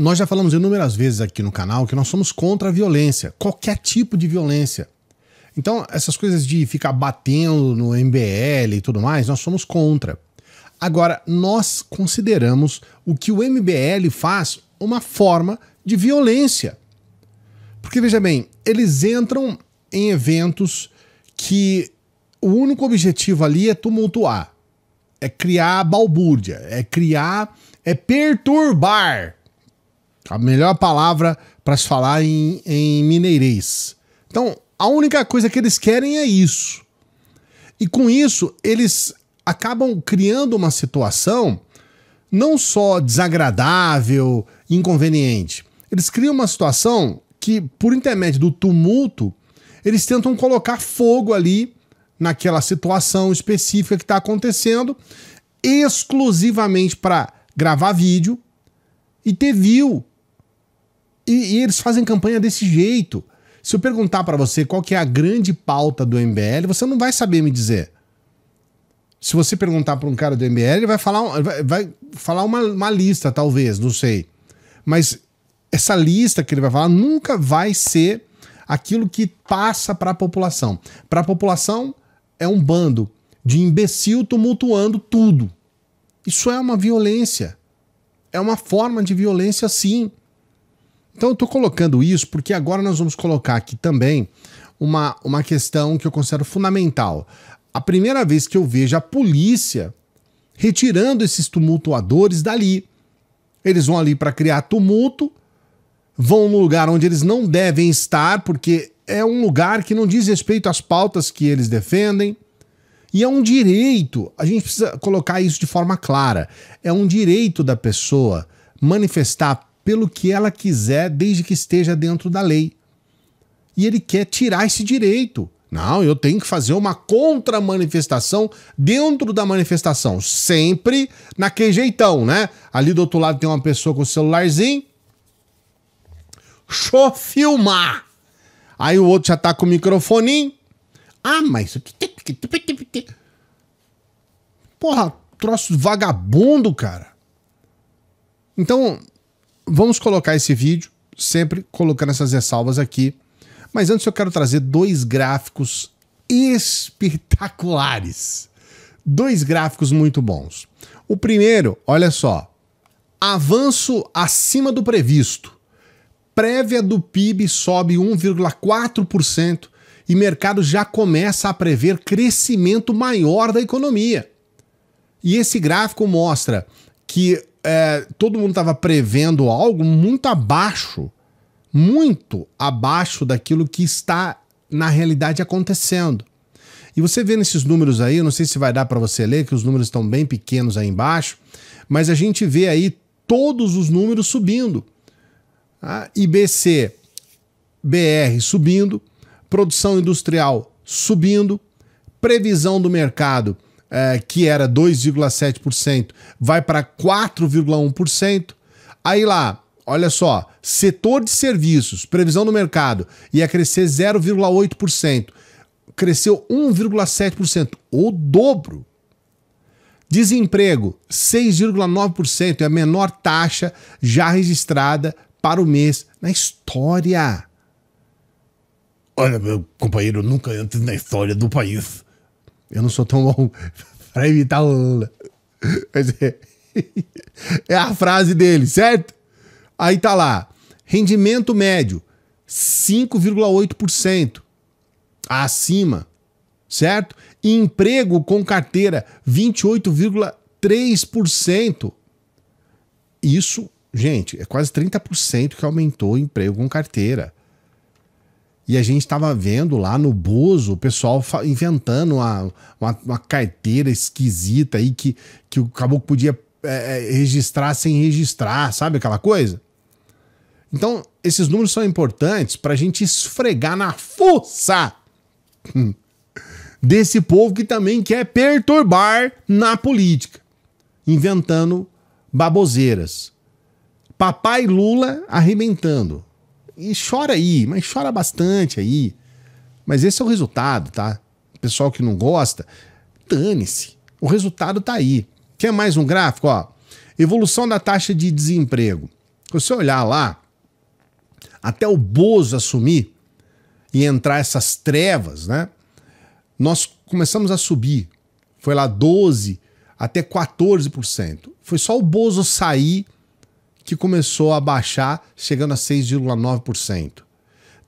Nós já falamos inúmeras vezes aqui no canal que nós somos contra a violência, qualquer tipo de violência. Então, essas coisas de ficar batendo no MBL e tudo mais, nós somos contra. Agora, nós consideramos o que o MBL faz uma forma de violência. Porque, veja bem, eles entram em eventos que o único objetivo ali é tumultuar, é criar balbúrdia, é criar, é perturbar a melhor palavra para se falar em, em mineirês. Então, a única coisa que eles querem é isso. E com isso, eles acabam criando uma situação não só desagradável, inconveniente. Eles criam uma situação que, por intermédio do tumulto, eles tentam colocar fogo ali naquela situação específica que está acontecendo, exclusivamente para gravar vídeo e ter view e, e eles fazem campanha desse jeito. Se eu perguntar para você qual que é a grande pauta do MBL, você não vai saber me dizer. Se você perguntar para um cara do MBL, ele vai falar, vai, vai falar uma, uma lista, talvez, não sei. Mas essa lista que ele vai falar nunca vai ser aquilo que passa para a população. Para a população, é um bando de imbecil tumultuando tudo. Isso é uma violência. É uma forma de violência, sim. Então eu estou colocando isso porque agora nós vamos colocar aqui também uma, uma questão que eu considero fundamental. A primeira vez que eu vejo a polícia retirando esses tumultuadores dali. Eles vão ali para criar tumulto, vão no lugar onde eles não devem estar, porque é um lugar que não diz respeito às pautas que eles defendem. E é um direito, a gente precisa colocar isso de forma clara. É um direito da pessoa manifestar pelo que ela quiser, desde que esteja dentro da lei. E ele quer tirar esse direito. Não, eu tenho que fazer uma contra-manifestação dentro da manifestação, sempre naquele jeitão, né? Ali do outro lado tem uma pessoa com o celularzinho. Show filmar! Aí o outro já tá com o microfoninho. Ah, mas. Porra, troço vagabundo, cara. Então, vamos colocar esse vídeo, sempre colocando essas ressalvas aqui. Mas antes eu quero trazer dois gráficos espetaculares. Dois gráficos muito bons. O primeiro, olha só, avanço acima do previsto. Prévia do PIB sobe 1,4% e mercado já começa a prever crescimento maior da economia. E esse gráfico mostra que é, todo mundo estava prevendo algo muito abaixo, muito abaixo daquilo que está na realidade acontecendo. E você vê nesses números aí, não sei se vai dar para você ler, que os números estão bem pequenos aí embaixo, mas a gente vê aí todos os números subindo. Ah, IBC, BR subindo, produção industrial subindo, previsão do mercado é, que era 2,7%, vai para 4,1%. Aí lá, olha só, setor de serviços, previsão do mercado, ia crescer 0,8%, cresceu 1,7%, o dobro. Desemprego, 6,9%, é a menor taxa já registrada para o mês na história. Olha, meu companheiro, nunca antes na história do país eu não sou tão bom para imitar o Lula. Mas é, é a frase dele, certo? Aí tá lá. Rendimento médio, 5,8%. Acima, certo? emprego com carteira, 28,3%. Isso, gente, é quase 30% que aumentou o emprego com carteira. E a gente estava vendo lá no Bozo o pessoal inventando uma, uma, uma, carteira esquisita aí que, que o caboclo podia é, é registrar sem registrar, sabe aquela coisa? Então, esses números são importantes para a gente esfregar na força desse povo que também quer perturbar na política, inventando baboseiras. Papai Lula arrebentando. E chora aí, mas chora bastante aí. Mas esse é o resultado, tá? pessoal que não gosta, dane-se. O resultado tá aí. Quer mais um gráfico? Ó, evolução da taxa de desemprego. Se você olhar lá, até o Bozo assumir e entrar essas trevas, né? Nós começamos a subir. Foi lá 12 até 14%. Foi só o Bozo sair que começou a baixar, chegando a 6,9%.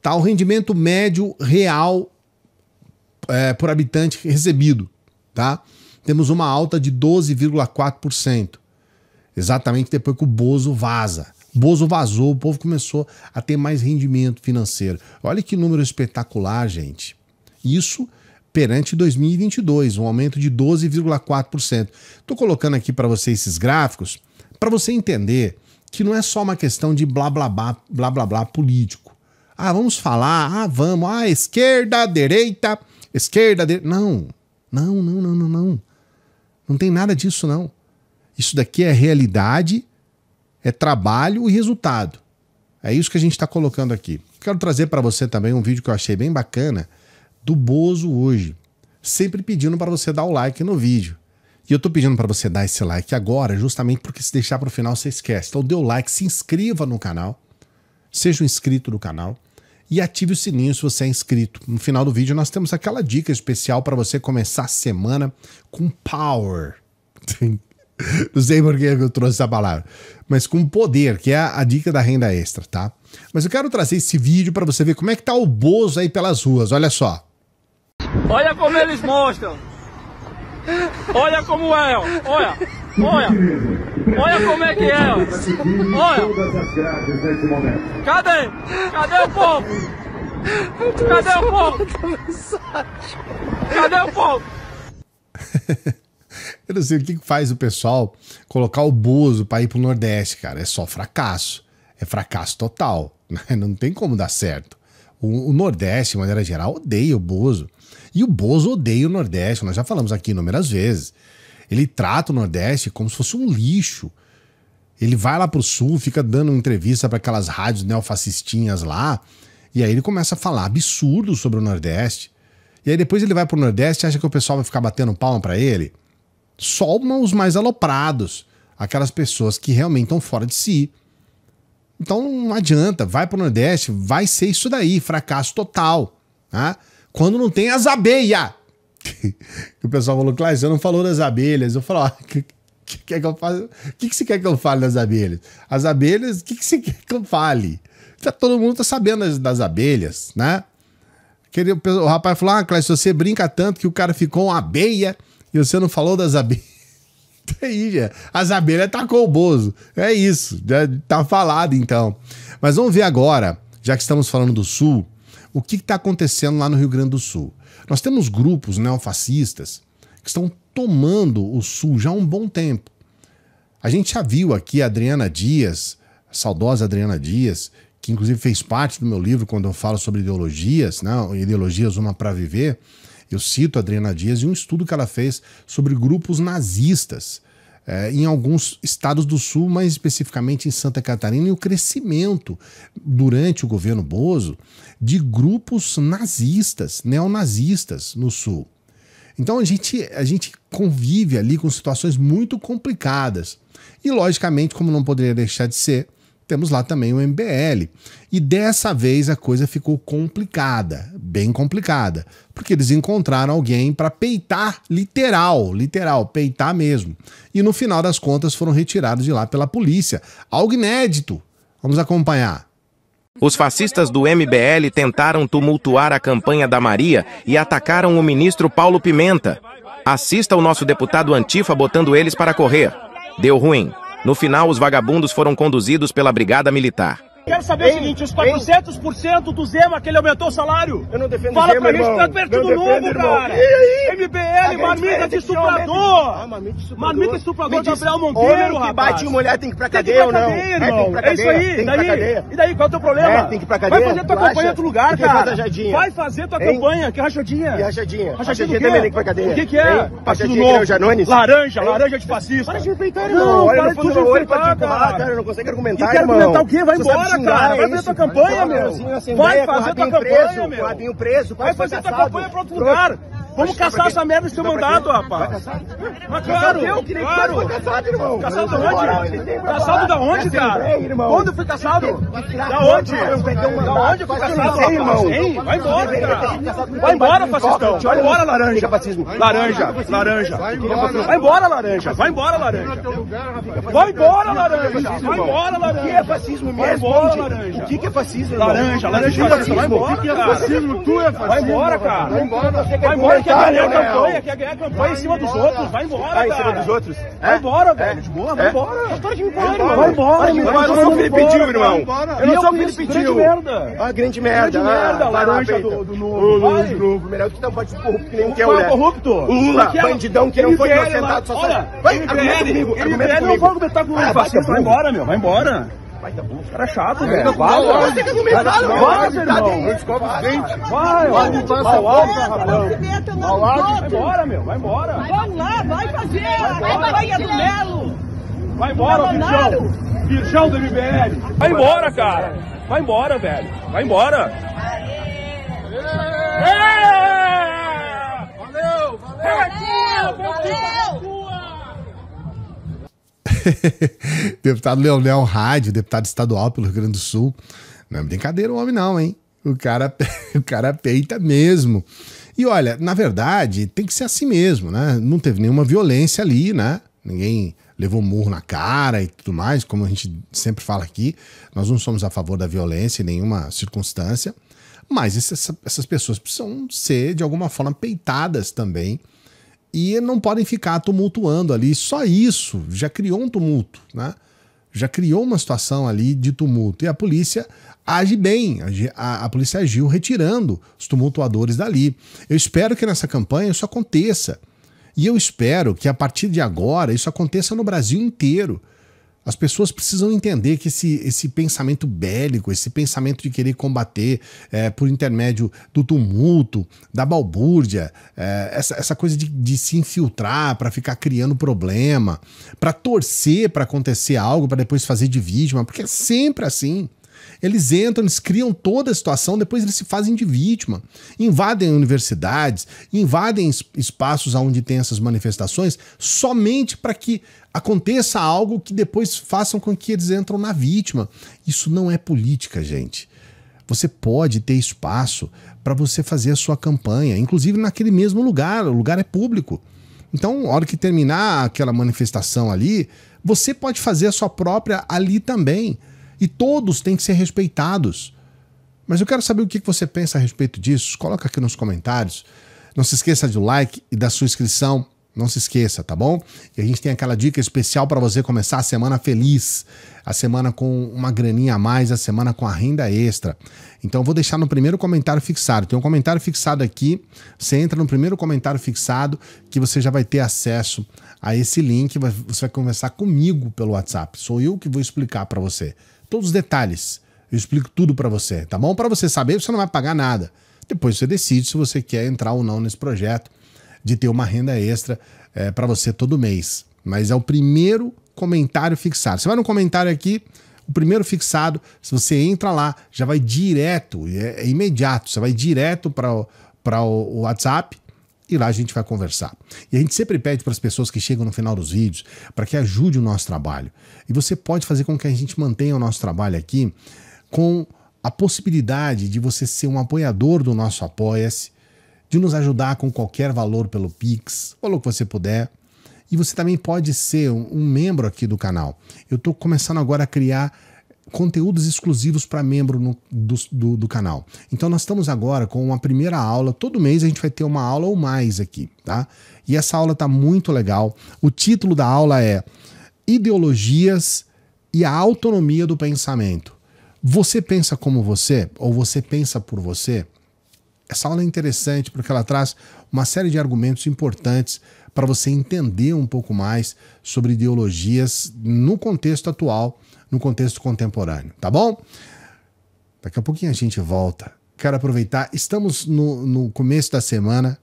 Tá o rendimento médio real é, por habitante recebido, tá? Temos uma alta de 12,4%. Exatamente depois que o Bozo vaza. Bozo vazou, o povo começou a ter mais rendimento financeiro. Olha que número espetacular, gente. Isso perante 2022, um aumento de 12,4%. Estou colocando aqui para você esses gráficos para você entender que não é só uma questão de blá blá blá, blá blá blá político. Ah, vamos falar, ah, vamos, ah, esquerda, direita, esquerda, direita. Não, não, não, não, não, não. Não tem nada disso, não. Isso daqui é realidade, é trabalho e resultado. É isso que a gente está colocando aqui. Quero trazer para você também um vídeo que eu achei bem bacana do Bozo hoje. Sempre pedindo para você dar o like no vídeo. E eu tô pedindo para você dar esse like agora, justamente porque se deixar para o final você esquece. Então dê o like, se inscreva no canal, seja um inscrito do canal e ative o sininho se você é inscrito. No final do vídeo nós temos aquela dica especial para você começar a semana com power. Não sei por que eu trouxe essa palavra, mas com poder, que é a, a dica da renda extra, tá? Mas eu quero trazer esse vídeo para você ver como é que tá o Bozo aí pelas ruas, olha só. Olha como eles mostram. Olha como é, ó. Olha, olha. Olha como é que é, ó. Olha. Cadê? Cadê o povo? Cadê o povo? Cadê o povo? Eu não sei o que faz o pessoal colocar o Bozo para ir pro Nordeste, cara. É só fracasso. É fracasso total. Não tem como dar certo. O, o Nordeste, de maneira geral, odeia o Bozo. E o Bozo odeia o Nordeste, nós já falamos aqui inúmeras vezes. Ele trata o Nordeste como se fosse um lixo. Ele vai lá pro Sul, fica dando entrevista para aquelas rádios neofascistinhas lá, e aí ele começa a falar absurdo sobre o Nordeste. E aí depois ele vai pro Nordeste e acha que o pessoal vai ficar batendo palma para ele. Só os mais aloprados, aquelas pessoas que realmente estão fora de si. Então não adianta, vai para o Nordeste, vai ser isso daí, fracasso total. Tá? Quando não tem as abelhas. o pessoal falou, Cláudio, você não falou das abelhas. Eu falo, ó, ah, que, que, que, que eu O que, que você quer que eu fale das abelhas? As abelhas, o que, que você quer que eu fale? Tá, todo mundo tá sabendo das, das abelhas, né? Aquele, o rapaz falou, ah, Cláudio, você brinca tanto que o cara ficou uma abelha e você não falou das abelhas aí, já. As abelhas tacou o Bozo. É isso. Já tá falado, então. Mas vamos ver agora, já que estamos falando do Sul, o que está acontecendo lá no Rio Grande do Sul. Nós temos grupos neofascistas que estão tomando o Sul já há um bom tempo. A gente já viu aqui a Adriana Dias, a saudosa Adriana Dias, que inclusive fez parte do meu livro quando eu falo sobre ideologias, né? Ideologias Uma para Viver. Eu cito a Adriana Dias e um estudo que ela fez sobre grupos nazistas é, em alguns estados do sul, mais especificamente em Santa Catarina, e o crescimento durante o governo Bozo de grupos nazistas, neonazistas no sul. Então a gente, a gente convive ali com situações muito complicadas. E, logicamente, como não poderia deixar de ser, temos lá também o MBL. E dessa vez a coisa ficou complicada, bem complicada, porque eles encontraram alguém para peitar literal, literal, peitar mesmo. E no final das contas foram retirados de lá pela polícia. Algo inédito. Vamos acompanhar. Os fascistas do MBL tentaram tumultuar a campanha da Maria e atacaram o ministro Paulo Pimenta. Assista o nosso deputado Antifa botando eles para correr. Deu ruim. No final, os vagabundos foram conduzidos pela brigada militar. Quero saber ei, o seguinte, os 400% ei. do Zema que ele aumentou o salário. Eu não defendo Fala Zema, pra gente, que tá perto do novo, cara. E aí? MBL, marmita de estuprador! Ah, marmita estuprador. Marmita estuprador Gabriel Monteiro, homem que rapaz. bate mulher tem que ir pra cadeia ou não? Cadeia, é, tem que ir pra cadeia, é isso aí, tem daí, e daí, qual é o teu problema? É, tem que ir pra cadeia. Vai fazer tua tu campanha em outro lugar, cara. Vai fazer tua hein? campanha, que rachadinha. Que rachadinha? Rachadinha também tem que ir pra cadeia. O que que é? Hein? Partido Novo. Janones? Laranja, laranja de fascista. Para de respeitar, irmão. Não, para de respeitar, cara. não consegue argumentar, irmão. Quer argumentar o quê? Vai embora, cara. Vai é fazer tua campanha, meu. Vai fazer tua campanha, meu. Vai fazer tua campanha pra outro lugar. Vamos caçar essa merda do seu mandato, rapaz. Mas claro, eu, que claro. Foi caçado, irmão. Caçado da onde? Caçado da onde, cara? Quando foi caçado? Da onde? Da onde foi caçado, irmão? Vai embora, cara. Vai embora, fascistão. Vai embora, laranja. Laranja, laranja. Vai embora, laranja. Vai embora, laranja. Vai embora, laranja. Vai embora, laranja. O que é fascismo mesmo? O que é fascismo? Laranja, laranja. Vai embora, cara. Vai embora, cara. Vai embora, quer ganhar a campanha, quer ganhar a campanha em cima dos outros, vai embora, Ah, em cima dos outros? Vai é? embora, é? velho. De boa, vai é? embora. Vai embora, vai embora. Eu não sou o Felipe Dil, irmão. Eu não sou o Felipe Dil. merda. Ah, grande merda. Grande merda, ah, laranja do novo. Do novo, melhor que não tá pode corrupto que nem o né? corrupto. O Lula, bandidão que não foi inocentado Olha, vai, argumenta comigo, ele ah, Não vai argumentar com o fascista, vai embora, meu, vai embora. Vai dar burro. Cara chato, velho. Vai, vai, vai, vai. Você Vai, vai, vai, vai, vai, vai, Eu vai, os dentes. Vai, vai, vai, vai, vai, vai, vai, embora, meu, vai embora. Vamos lá, vai fazer a vai, do Melo. Vai embora, bichão. Bichão do MBL. Vai embora, cara. Vai embora, velho. Vai embora. Valeu, valeu. Valeu, valeu. deputado Leonel Rádio, deputado estadual pelo Rio Grande do Sul. Não é brincadeira o homem, não, hein? O cara, o cara peita mesmo. E olha, na verdade, tem que ser assim mesmo, né? Não teve nenhuma violência ali, né? Ninguém levou murro na cara e tudo mais, como a gente sempre fala aqui. Nós não somos a favor da violência em nenhuma circunstância. Mas essas, essas pessoas precisam ser, de alguma forma, peitadas também e não podem ficar tumultuando ali. Só isso já criou um tumulto, né? Já criou uma situação ali de tumulto. E a polícia age bem, a, a polícia agiu retirando os tumultuadores dali. Eu espero que nessa campanha isso aconteça. E eu espero que a partir de agora isso aconteça no Brasil inteiro. As pessoas precisam entender que esse, esse pensamento bélico, esse pensamento de querer combater é, por intermédio do tumulto, da balbúrdia, é, essa, essa coisa de, de se infiltrar para ficar criando problema, para torcer para acontecer algo, para depois fazer de vítima, porque é sempre assim. Eles entram, eles criam toda a situação, depois eles se fazem de vítima. Invadem universidades, invadem espaços onde tem essas manifestações, somente para que aconteça algo que depois façam com que eles entram na vítima. Isso não é política, gente. Você pode ter espaço para você fazer a sua campanha, inclusive naquele mesmo lugar, o lugar é público. Então, a hora que terminar aquela manifestação ali, você pode fazer a sua própria ali também e todos têm que ser respeitados. Mas eu quero saber o que você pensa a respeito disso. Coloca aqui nos comentários. Não se esqueça de like e da sua inscrição. Não se esqueça, tá bom? E a gente tem aquela dica especial para você começar a semana feliz, a semana com uma graninha a mais, a semana com a renda extra. Então vou deixar no primeiro comentário fixado. Tem um comentário fixado aqui. Você entra no primeiro comentário fixado que você já vai ter acesso a esse link. Você vai conversar comigo pelo WhatsApp. Sou eu que vou explicar para você todos os detalhes. Eu explico tudo para você, tá bom? Para você saber, você não vai pagar nada. Depois você decide se você quer entrar ou não nesse projeto de ter uma renda extra é, eh, para você todo mês. Mas é o primeiro comentário fixado. Você vai no comentário aqui, o primeiro fixado, se você entra lá, já vai direto, é, é imediato, você vai direto para o WhatsApp e lá a gente vai conversar. E a gente sempre pede para as pessoas que chegam no final dos vídeos para que ajude o nosso trabalho. E você pode fazer com que a gente mantenha o nosso trabalho aqui com a possibilidade de você ser um apoiador do nosso Apoia-se, de nos ajudar com qualquer valor pelo Pix, valor que você puder. E você também pode ser um, um membro aqui do canal. Eu estou começando agora a criar conteúdos exclusivos para membro no, do, do, do, canal. Então nós estamos agora com uma primeira aula. Todo mês a gente vai ter uma aula ou mais aqui, tá? E essa aula tá muito legal. O título da aula é Ideologias e a autonomia do pensamento. Você pensa como você ou você pensa por você? Essa aula é interessante porque ela traz uma série de argumentos importantes para você entender um pouco mais sobre ideologias no contexto atual no contexto contemporâneo, tá bom? Daqui a pouquinho a gente volta. Quero aproveitar, estamos no, no começo da semana,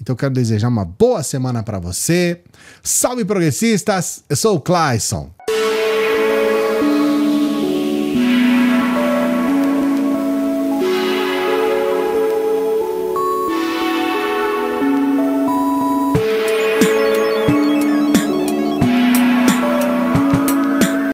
então quero desejar uma boa semana para você. Salve progressistas, eu sou o Clayson.